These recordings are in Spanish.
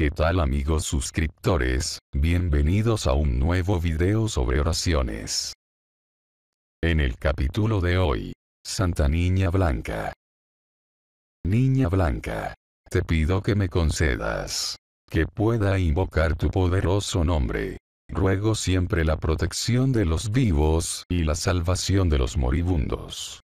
¿Qué tal amigos suscriptores? Bienvenidos a un nuevo video sobre oraciones. En el capítulo de hoy, Santa Niña Blanca. Niña Blanca, te pido que me concedas que pueda invocar tu poderoso nombre. Ruego siempre la protección de los vivos y la salvación de los moribundos.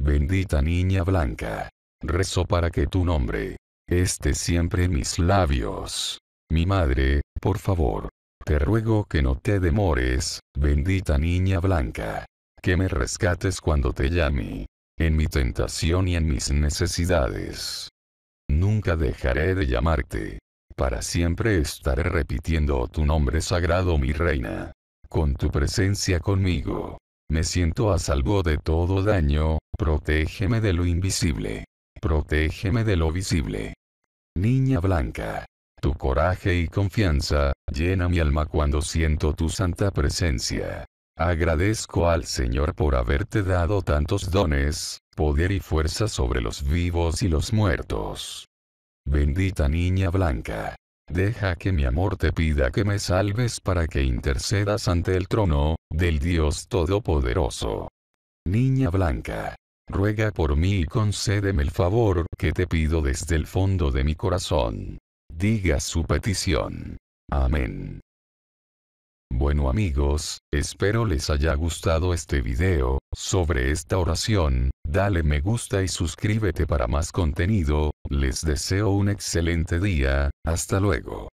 Bendita Niña Blanca, rezo para que tu nombre este siempre mis labios. Mi madre, por favor. Te ruego que no te demores, bendita niña blanca. Que me rescates cuando te llame. En mi tentación y en mis necesidades. Nunca dejaré de llamarte. Para siempre estaré repitiendo tu nombre sagrado, mi reina. Con tu presencia conmigo. Me siento a salvo de todo daño, protégeme de lo invisible. Protégeme de lo visible. Niña blanca. Tu coraje y confianza, llena mi alma cuando siento tu santa presencia. Agradezco al Señor por haberte dado tantos dones, poder y fuerza sobre los vivos y los muertos. Bendita niña blanca. Deja que mi amor te pida que me salves para que intercedas ante el trono, del Dios Todopoderoso. Niña blanca ruega por mí y concédeme el favor que te pido desde el fondo de mi corazón. Diga su petición. Amén. Bueno amigos, espero les haya gustado este video, sobre esta oración, dale me gusta y suscríbete para más contenido, les deseo un excelente día, hasta luego.